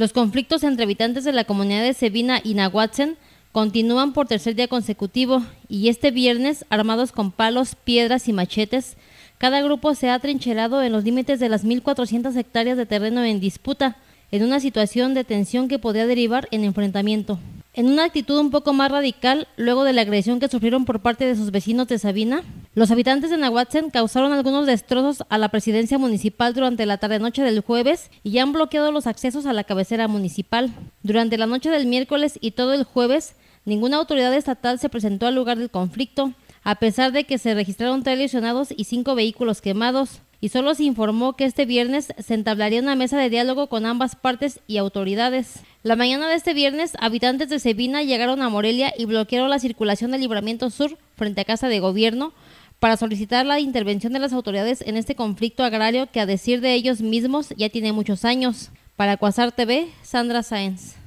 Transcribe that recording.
Los conflictos entre habitantes de la comunidad de Sevina y Nahuatzen continúan por tercer día consecutivo y este viernes, armados con palos, piedras y machetes, cada grupo se ha trincherado en los límites de las 1.400 hectáreas de terreno en disputa, en una situación de tensión que podría derivar en enfrentamiento. En una actitud un poco más radical, luego de la agresión que sufrieron por parte de sus vecinos de Sabina, los habitantes de Nahuatzen causaron algunos destrozos a la presidencia municipal durante la tarde-noche del jueves y han bloqueado los accesos a la cabecera municipal. Durante la noche del miércoles y todo el jueves, ninguna autoridad estatal se presentó al lugar del conflicto, a pesar de que se registraron tres lesionados y cinco vehículos quemados. Y solo se informó que este viernes se entablaría una mesa de diálogo con ambas partes y autoridades. La mañana de este viernes, habitantes de Sevina llegaron a Morelia y bloquearon la circulación del Libramiento Sur frente a Casa de Gobierno para solicitar la intervención de las autoridades en este conflicto agrario que a decir de ellos mismos ya tiene muchos años. Para Cuasar TV, Sandra Sáenz.